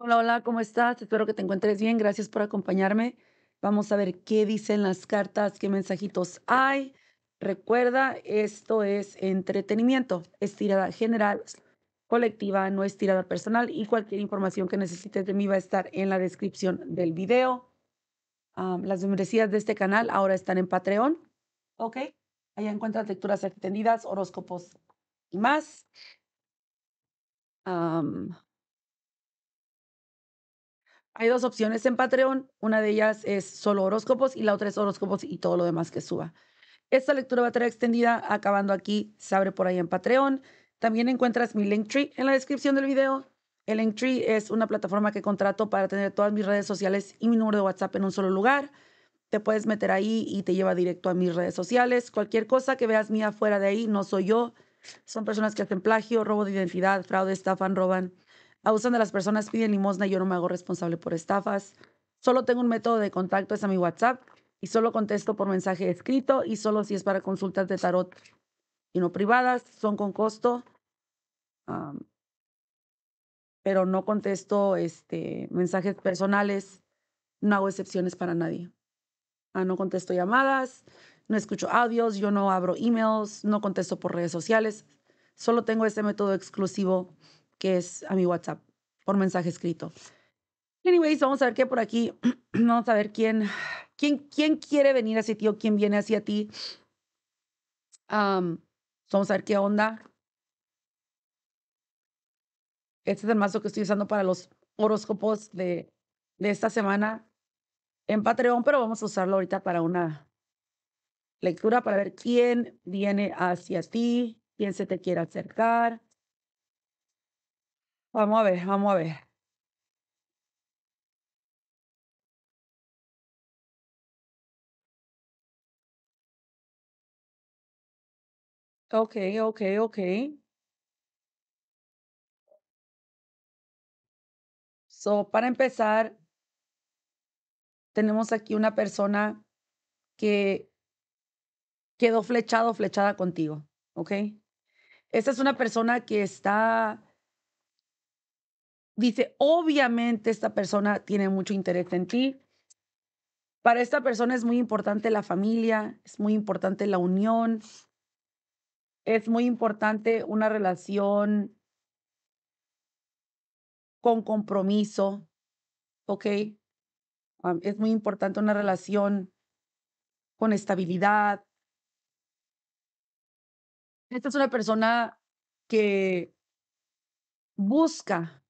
Hola, hola, ¿cómo estás? Espero que te encuentres bien. Gracias por acompañarme. Vamos a ver qué dicen las cartas, qué mensajitos hay. Recuerda, esto es entretenimiento, es tirada general, colectiva, no es tirada personal y cualquier información que necesites de mí va a estar en la descripción del video. las membresías de este canal ahora están en Patreon. Ok, allá encuentras lecturas extendidas, horóscopos y más. Hay dos opciones en Patreon. Una de ellas es solo horóscopos y la otra es horóscopos y todo lo demás que suba. Esta lectura va a estar extendida acabando aquí. Se abre por ahí en Patreon. También encuentras mi Linktree en la descripción del video. El Linktree es una plataforma que contrato para tener todas mis redes sociales y mi número de WhatsApp en un solo lugar. Te puedes meter ahí y te lleva directo a mis redes sociales. Cualquier cosa que veas mía fuera de ahí, no soy yo. Son personas que hacen plagio, robo de identidad, fraude, estafan, roban abusan de las personas, piden limosna y yo no me hago responsable por estafas. Solo tengo un método de contacto, es a mi WhatsApp y solo contesto por mensaje escrito y solo si es para consultas de tarot y no privadas, son con costo. pero no contesto este, mensajes personales, no hago excepciones para nadie. Ah, no contesto llamadas, no escucho audios, yo no abro emails, no contesto por redes sociales. Solo tengo ese método exclusivo que es a mi WhatsApp por mensaje escrito. Anyways, vamos a ver qué por aquí, vamos a ver quién, quién, quién quiere venir hacia ti o quién viene hacia ti. Pues vamos a ver qué onda. Este es el mazo que estoy usando para los horóscopos de, de esta semana en Patreon, pero vamos a usarlo ahorita para una lectura para ver quién viene hacia ti, quién se te quiere acercar. Vamos a ver, vamos a ver. Ok, ok, ok. So, para empezar, tenemos aquí una persona que quedó flechado flechada contigo, ¿ok? Esta es una persona que está dice, obviamente esta persona tiene mucho interés en ti. Para esta persona es muy importante la familia, es muy importante la unión, es muy importante una relación con compromiso, ¿ok? Ah, es muy importante una relación con estabilidad. Esta es una persona que busca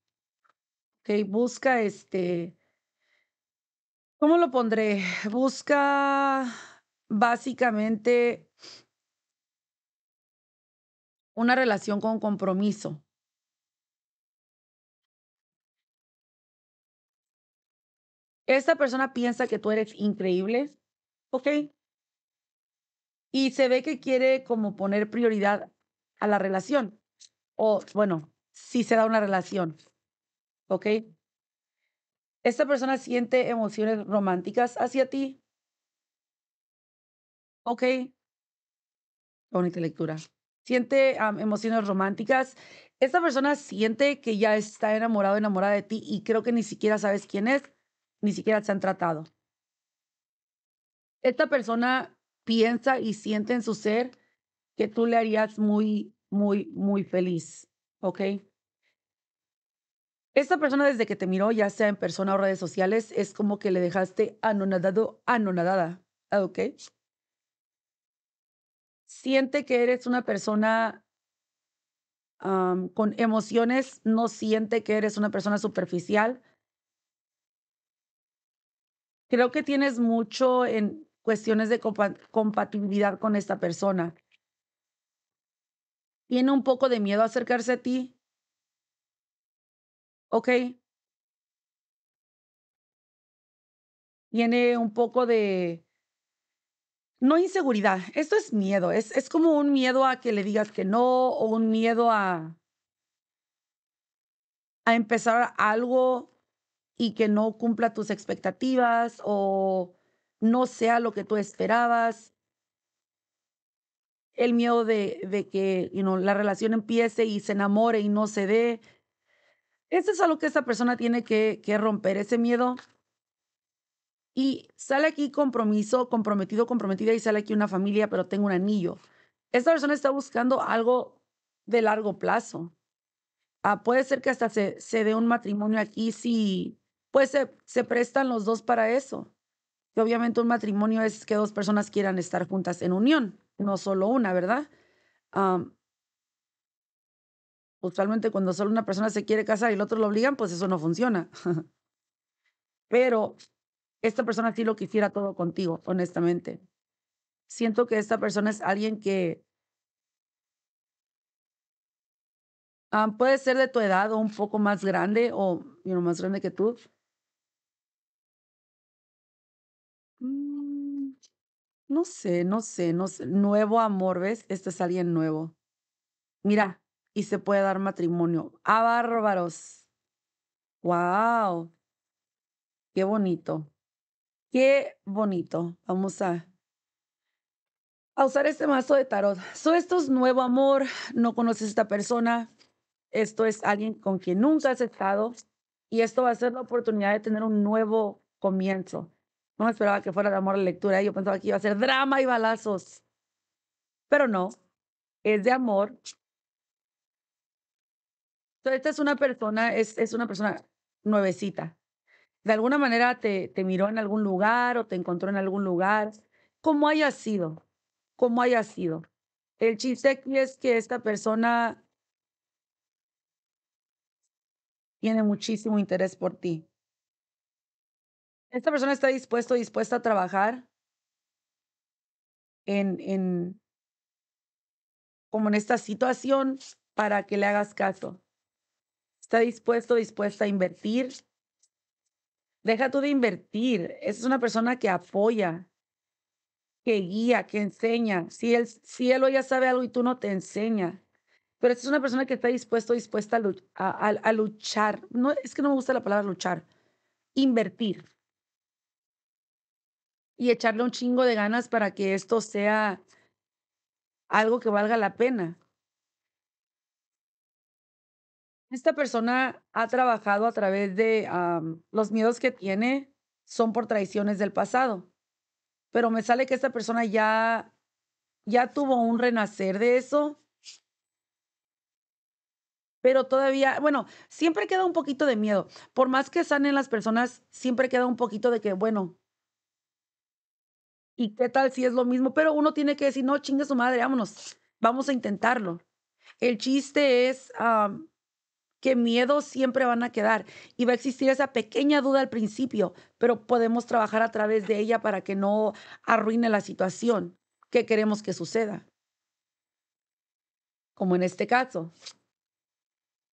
Busca este, ¿cómo lo pondré? Busca básicamente una relación con compromiso. Esta persona piensa que tú eres increíble, ¿ok? Y se ve que quiere como poner prioridad a la relación. O bueno, si se da una relación. ¿ok? ¿Esta persona siente emociones románticas hacia ti? ¿Ok? Bonita lectura. ¿Siente emociones románticas? ¿Esta persona siente que ya está enamorado, enamorada de ti y creo que ni siquiera sabes quién es? Ni siquiera se han tratado. ¿Esta persona piensa y siente en su ser que tú le harías muy, muy, muy feliz? ¿Ok? Esta persona desde que te miró, ya sea en persona o redes sociales, es como que le dejaste anonadado, anonadada. ¿ah, ¿Ok? Siente que eres una persona con emociones, no siente que eres una persona superficial. Creo que tienes mucho en cuestiones de compatibilidad con esta persona. Tiene un poco de miedo a acercarse a ti, Ok. Tiene un poco de, no inseguridad, esto es miedo, es, es como un miedo a que le digas que no o un miedo a, a empezar algo y que no cumpla tus expectativas o no sea lo que tú esperabas. El miedo de, de que la relación empiece y se enamore y no se dé. Eso es algo que esa persona tiene que, romper, ese miedo. Y sale aquí compromiso, comprometido, comprometida y sale aquí una familia, pero tengo un anillo. Esta persona está buscando algo de largo plazo. Ah, puede ser que hasta se, dé un matrimonio aquí si pues se, prestan los dos para eso. Y obviamente un matrimonio es que dos personas quieran estar juntas en unión, no solo una, ¿verdad? usualmente cuando solo una persona se quiere casar y el otro lo obligan, pues eso no funciona. Pero esta persona sí lo quisiera todo contigo, honestamente. Siento que esta persona es alguien que ah, puede ser de tu edad o un poco más grande o más grande que tú. Mm, no sé, no sé, no sé. Nuevo amor, ¿ves? Este es alguien nuevo. Mira, y se puede dar matrimonio. ¡Ah, bárbaros! ¡Wow! ¡Qué bonito! ¡Qué bonito! Vamos a, a usar este mazo de tarot. So, esto es nuevo amor, no conoces a esta persona, esto es alguien con quien nunca has estado y esto va a ser la oportunidad de tener un nuevo comienzo. No esperaba que fuera de amor la lectura, yo pensaba que iba a ser drama y balazos, pero no, es de amor esta es una persona, es, es una persona nuevecita. De alguna manera te, te miró en algún lugar o te encontró en algún lugar, ¿Cómo haya sido, ¿Cómo haya sido. El chiste es que esta persona tiene muchísimo interés por ti. Esta persona está dispuesto, dispuesta a trabajar en, en como en esta situación para que le hagas caso está dispuesto, dispuesta a invertir. Deja tú de invertir. Esa es una persona que apoya, que guía, que enseña. Si él, cielo ya sabe algo y tú no te enseña, pero esta es una persona que está dispuesto, dispuesta a, luchar. No, es que no me gusta la palabra luchar, invertir y echarle un chingo de ganas para que esto sea algo que valga la pena esta persona ha trabajado a través de los miedos que tiene son por traiciones del pasado. Pero me sale que esta persona ya, ya tuvo un renacer de eso. Pero todavía, bueno, siempre queda un poquito de miedo. Por más que sanen las personas, siempre queda un poquito de que, bueno, ¿y qué tal si es lo mismo? Pero uno tiene que decir, no, chingue su madre, vámonos, vamos a intentarlo. El chiste es que miedos siempre van a quedar y va a existir esa pequeña duda al principio, pero podemos trabajar a través de ella para que no arruine la situación que queremos que suceda. Como en este caso,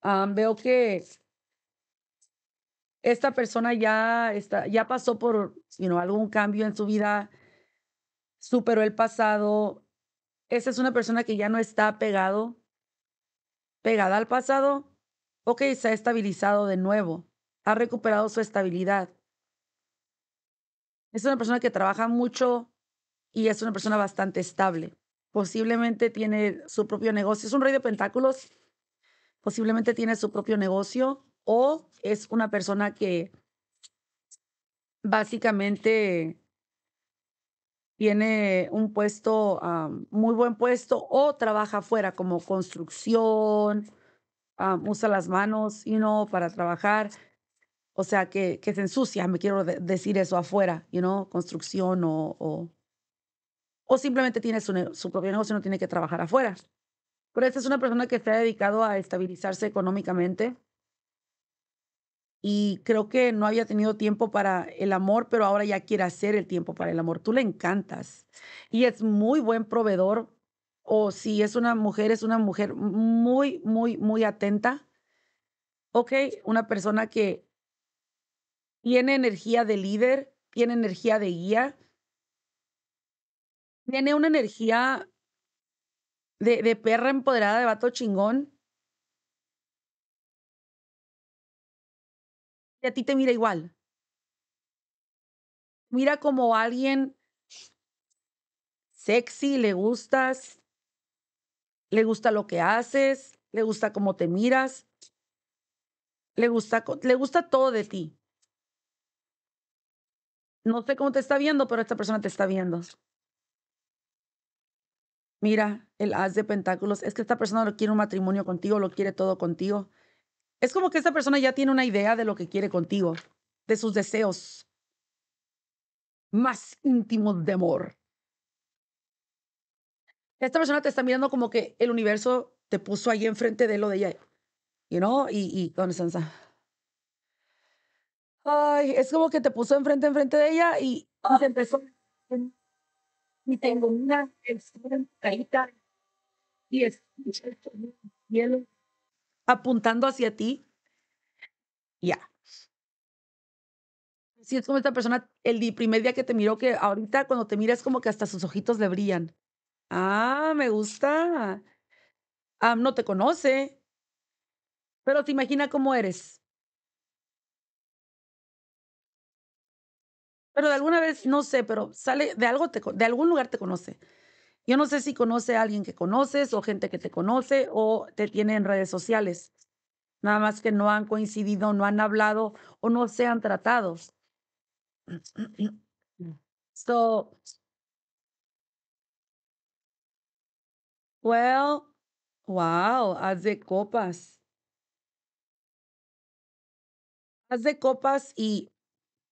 ah, veo que esta persona ya, está, ya pasó por algún cambio en su vida, superó el pasado. Esa es una persona que ya no está pegado, pegada al pasado, Ok, se ha estabilizado de nuevo, ha recuperado su estabilidad. Es una persona que trabaja mucho y es una persona bastante estable. Posiblemente tiene su propio negocio, es un rey de pentáculos, posiblemente tiene su propio negocio o es una persona que básicamente tiene un puesto, muy buen puesto, o trabaja fuera como construcción, usa las manos, you para trabajar. O sea, que, que se ensucia, me quiero decir eso afuera, you construcción o, o, simplemente tiene su, propio negocio, y no tiene que trabajar afuera. Pero esta es una persona que se ha dedicado a estabilizarse económicamente y creo que no había tenido tiempo para el amor, pero ahora ya quiere hacer el tiempo para el amor. Tú le encantas y es muy buen proveedor o si es una mujer, es una mujer muy, muy, muy atenta. Ok, una persona que tiene energía de líder, tiene energía de guía, tiene una energía de, perra empoderada, de vato chingón. Y a ti te mira igual. Mira como alguien sexy, le gustas, le gusta lo que haces, le gusta cómo te miras, le gusta, le gusta todo de ti. No sé cómo te está viendo, pero esta persona te está viendo. Mira, el haz de pentáculos, es que esta persona lo quiere un matrimonio contigo, lo quiere todo contigo. Es como que esta persona ya tiene una idea de lo que quiere contigo, de sus deseos más íntimos de amor esta persona te está mirando como que el universo te puso ahí enfrente de lo de ella. You know? Y, y con Ay, es como que te puso enfrente, enfrente de ella y, y empezó. Y tengo una caída y es apuntando hacia ti. Ya. sí, es como esta persona, el primer día que te miró, que ahorita cuando te mira es como que hasta sus ojitos le brillan. Ah, me gusta. Ah, no te conoce, pero te imagina cómo eres. Pero de alguna vez, no sé, pero sale de algo de algún lugar te conoce. Yo no sé si conoce a alguien que conoces o gente que te conoce o te tiene en redes sociales. Nada más que no han coincidido, no han hablado o no se han tratado. Mm. So Well, wow, haz de copas. Haz de copas y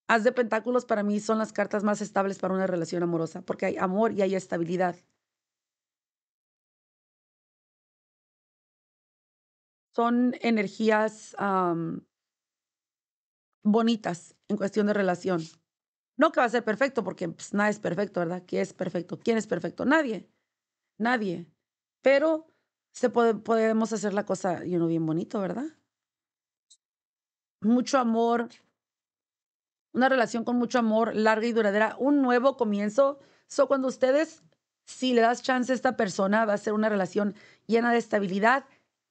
haz de pentáculos para mí son las cartas más estables para una relación amorosa, porque hay amor y hay estabilidad. Son energías bonitas en cuestión de relación. No que va a ser perfecto, porque pues, nada es perfecto, ¿verdad? ¿Qué es perfecto? ¿Quién es perfecto? Nadie. Nadie. Pero se podemos hacer la cosa, you know, bien bonito, ¿verdad? Mucho amor, una relación con mucho amor, larga y duradera, un nuevo comienzo. So, cuando ustedes, si le das chance a esta persona, va a ser una relación llena de estabilidad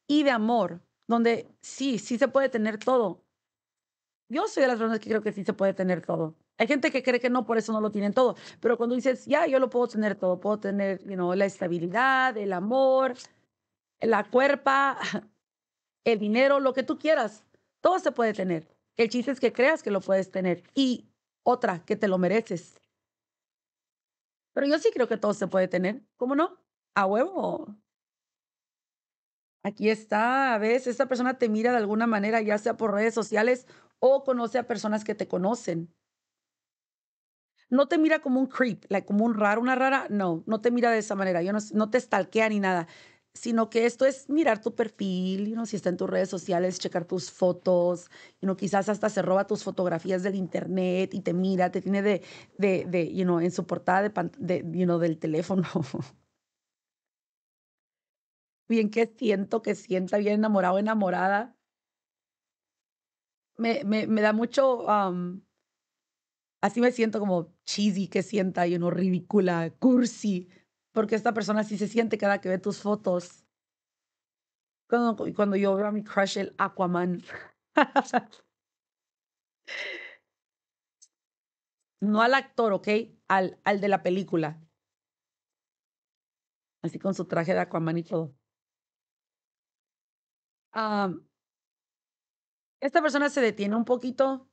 y de amor, donde sí, sí se puede tener todo. Yo soy de las personas que creo que sí se puede tener todo. Hay gente que cree que no, por eso no lo tienen todo. Pero cuando dices, ya, yo lo puedo tener todo, puedo tener you know, la estabilidad, el amor, la cuerpa, el dinero, lo que tú quieras, todo se puede tener. El chiste es que creas que lo puedes tener y otra, que te lo mereces. Pero yo sí creo que todo se puede tener, ¿cómo no? A huevo. Aquí está, ¿ves? Esta persona te mira de alguna manera, ya sea por redes sociales o conoce a personas que te conocen no te mira como un creep, como un raro, una rara, no, no te mira de esa manera, yo no, no te stalkea ni nada, sino que esto es mirar tu perfil, you know, si está en tus redes sociales, checar tus fotos, you know, quizás hasta se roba tus fotografías del internet y te mira, te tiene de, de, de you en su portada de, de del teléfono. bien que siento, que sienta bien enamorado, enamorada. Me, me, me da mucho um, así me siento como cheesy que sienta y uno ridícula, cursi, porque esta persona sí se siente cada que ve tus fotos. Cuando, yo veo a mi crush, el Aquaman. no al actor, ¿ok? Al, al de la película. Así con su traje de Aquaman y todo. esta persona se detiene un poquito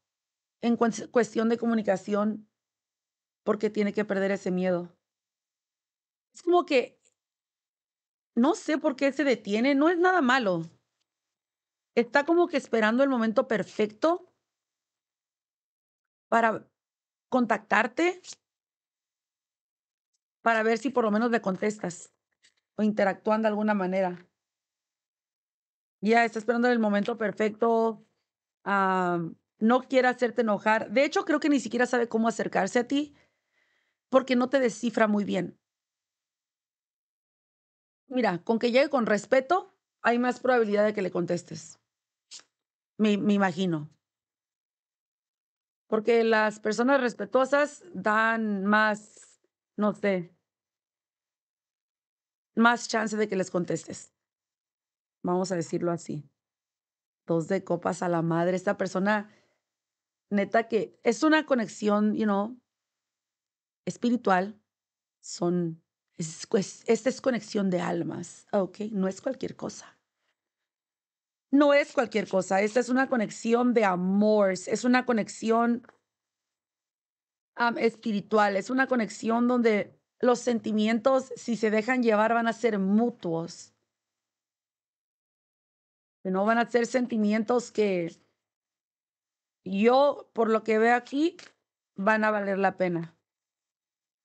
en cuestión de comunicación porque tiene que perder ese miedo. Es como que no sé por qué se detiene, no es nada malo. Está como que esperando el momento perfecto para contactarte, para ver si por lo menos le contestas o interactúan de alguna manera. Ya está esperando el momento perfecto no quiere hacerte enojar. De hecho, creo que ni siquiera sabe cómo acercarse a ti porque no te descifra muy bien. Mira, con que llegue con respeto, hay más probabilidad de que le contestes. Me, me imagino. Porque las personas respetuosas dan más, no sé, más chance de que les contestes. Vamos a decirlo así. Dos de copas a la madre. Esta persona neta que es una conexión, you know, espiritual. Son, es, esta es conexión de almas, ¿ok? No es cualquier cosa. No es cualquier cosa. Esta es una conexión de amores, es una conexión espiritual, es una conexión donde los sentimientos, si se dejan llevar, van a ser mutuos. No van a ser sentimientos que yo, por lo que veo aquí, van a valer la pena.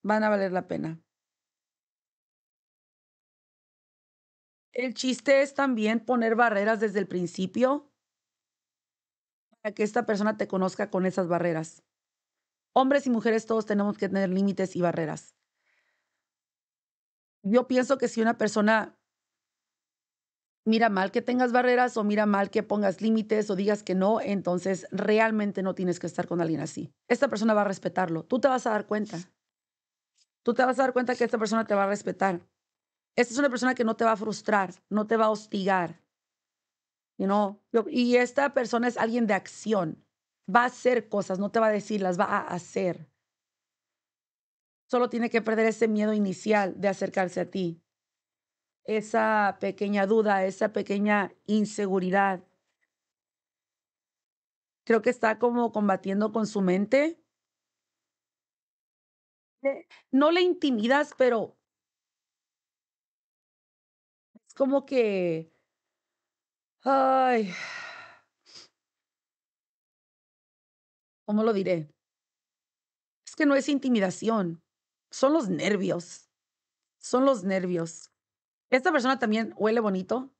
Van a valer la pena. El chiste es también poner barreras desde el principio para que esta persona te conozca con esas barreras. Hombres y mujeres todos tenemos que tener límites y barreras. Yo pienso que si una persona mira mal que tengas barreras o mira mal que pongas límites o digas que no, entonces realmente no tienes que estar con alguien así. Esta persona va a respetarlo. Tú te vas a dar cuenta. Tú te vas a dar cuenta que esta persona te va a respetar. Esta es una persona que no te va a frustrar, no te va a hostigar. You know? Y esta persona es alguien de acción. Va a hacer cosas, no te va a decir, las va a hacer. Solo tiene que perder ese miedo inicial de acercarse a ti esa pequeña duda, esa pequeña inseguridad. Creo que está como combatiendo con su mente. Eh, no le intimidas, pero es como que... Ay, ¿cómo lo diré? Es que no es intimidación, son los nervios, son los nervios. Esta persona también huele bonito.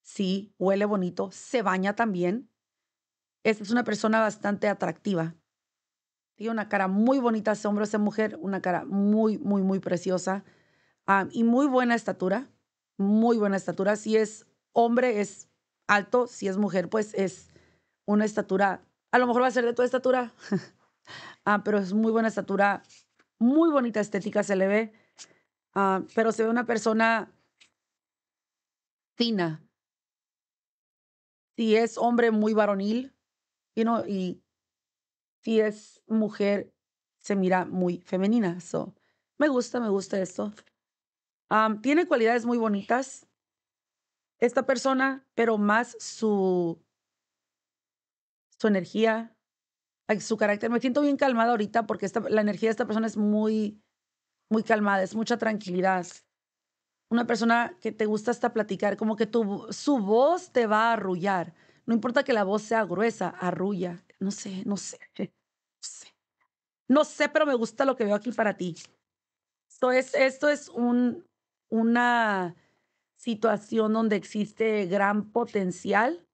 Sí, huele bonito. Se baña también. Esta es una persona bastante atractiva. Tiene una cara muy bonita ese hombre, esa mujer, una cara muy, muy, muy preciosa y muy buena estatura, muy buena estatura. Si es hombre, es alto, si es mujer, pues es una estatura, a lo mejor va a ser de toda estatura, ah, pero es muy buena estatura, muy bonita estética se le ve, ah, pero se ve una persona si es hombre muy varonil, y si es mujer, se mira muy femenina. So, me gusta, me gusta esto. tiene cualidades muy bonitas esta persona, pero más su, su energía, su carácter. Me siento bien calmada ahorita porque la energía de esta persona es muy, muy calmada, es mucha tranquilidad una persona que te gusta hasta platicar, como que tu, su voz te va a arrullar. No importa que la voz sea gruesa, arrulla. No sé, no sé, no sé. pero me gusta lo que veo aquí para ti. Esto es, esto es un, una situación donde existe gran potencial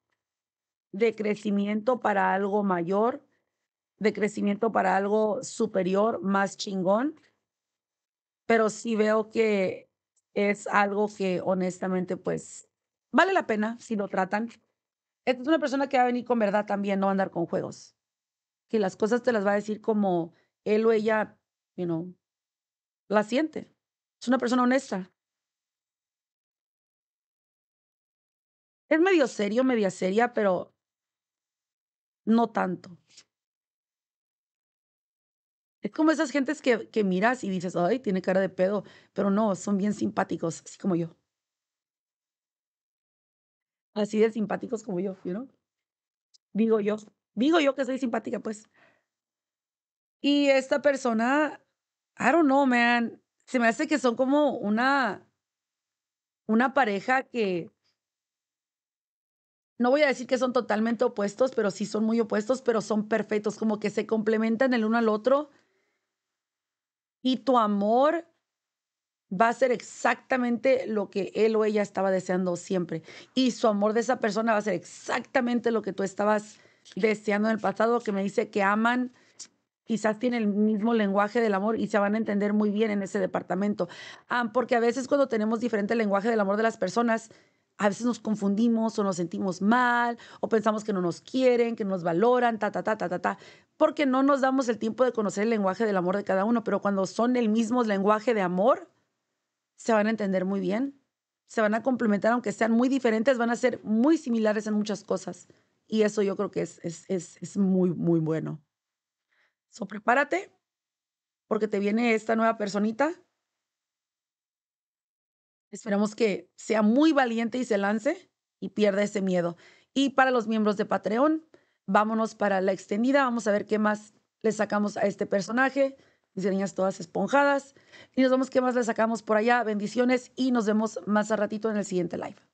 de crecimiento para algo mayor, de crecimiento para algo superior, más chingón. Pero sí veo que es algo que honestamente, pues, vale la pena si lo tratan. Esta es una persona que va a venir con verdad también, no va a andar con juegos. Que las cosas te las va a decir como él o ella, you know, la siente. Es una persona honesta. Es medio serio, media seria, pero no tanto. Es como esas gentes que, que miras y dices, ay, tiene cara de pedo, pero no, son bien simpáticos, así como yo. Así de simpáticos como yo, ¿no? Digo yo, digo yo que soy simpática, pues. Y esta persona, I don't know, man, se me hace que son como una, una pareja que, no voy a decir que son totalmente opuestos, pero sí son muy opuestos, pero son perfectos, como que se complementan el uno al otro y tu amor va a ser exactamente lo que él o ella estaba deseando siempre. Y su amor de esa persona va a ser exactamente lo que tú estabas deseando en el pasado, que me dice que aman, quizás tiene el mismo lenguaje del amor y se van a entender muy bien en ese departamento. Ah, porque a veces cuando tenemos diferente lenguaje del amor de las personas, a veces nos confundimos o nos sentimos mal o pensamos que no nos quieren, que nos valoran, ta, ta, ta, ta, ta, ta, porque no nos damos el tiempo de conocer el lenguaje del amor de cada uno, pero cuando son el mismo lenguaje de amor, se van a entender muy bien, se van a complementar, aunque sean muy diferentes, van a ser muy similares en muchas cosas. Y eso yo creo que es, es, es muy, muy bueno. So, prepárate, porque te viene esta nueva personita Esperamos que sea muy valiente y se lance y pierda ese miedo. Y para los miembros de Patreon, vámonos para la extendida. Vamos a ver qué más le sacamos a este personaje. Mis niñas todas esponjadas. Y nos vemos qué más le sacamos por allá. Bendiciones y nos vemos más a ratito en el siguiente live.